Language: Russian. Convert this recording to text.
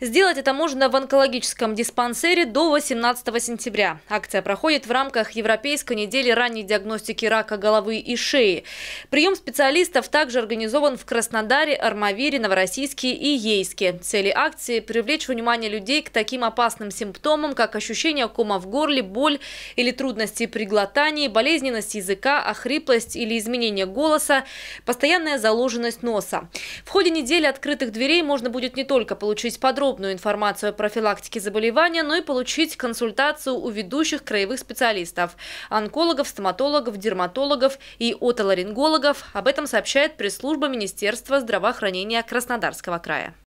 Сделать это можно в онкологическом диспансере до 18 сентября. Акция проходит в рамках Европейской недели ранней диагностики рака головы и шеи. Прием специалистов также организован в Краснодаре, Армавире, Новороссийске и Ейске. Цели акции – привлечь внимание людей к таким опасным симптомам, как ощущение кома в горле, боль или трудности при глотании, болезненность языка, охриплость или изменение голоса, постоянная заложенность носа. В ходе недели открытых дверей можно будет не только получить подробности, подробную информацию о профилактике заболевания, но и получить консультацию у ведущих краевых специалистов – онкологов, стоматологов, дерматологов и отоларингологов. Об этом сообщает пресс-служба Министерства здравоохранения Краснодарского края.